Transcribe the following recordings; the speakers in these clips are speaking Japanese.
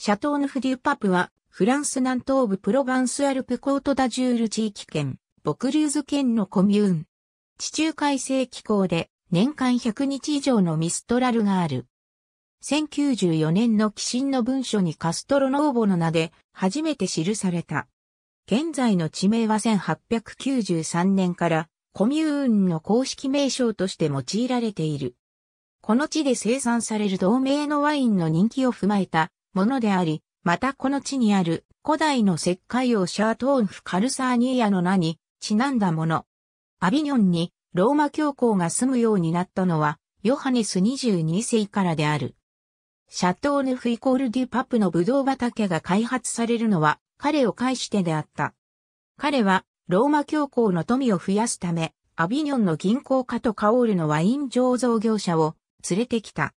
シャトーヌフデュパプは、フランス南東部プロヴァンスアルプコートダジュール地域圏、ボクリューズ県のコミューン。地中海性気候で、年間100日以上のミストラルがある。1094年の寄進の文書にカストロノーボの名で初めて記された。現在の地名は1893年からコミューンの公式名称として用いられている。この地で生産される同名のワインの人気を踏まえたものであり、またこの地にある古代の石灰王シャートーンフ・カルサーニーヤの名にちなんだもの。アビニョンにローマ教皇が住むようになったのはヨハネス22世からである。シャトーヌフイコールデュパプのブドウ畑が開発されるのは彼を介してであった。彼はローマ教皇の富を増やすため、アビニョンの銀行家とカオールのワイン醸造業者を連れてきた。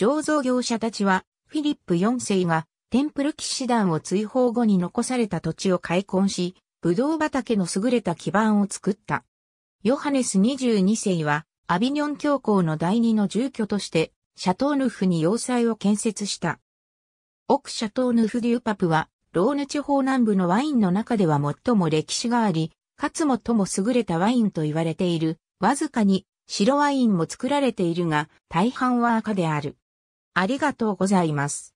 醸造業者たちはフィリップ4世がテンプル騎士団を追放後に残された土地を開墾し、ブドウ畑の優れた基盤を作った。ヨハネス22世は、アビニョン教皇の第二の住居として、シャトーヌフに要塞を建設した。奥シャトーヌフデューパプは、ローヌ地方南部のワインの中では最も歴史があり、かつ最も優れたワインと言われている、わずかに白ワインも作られているが、大半は赤である。ありがとうございます。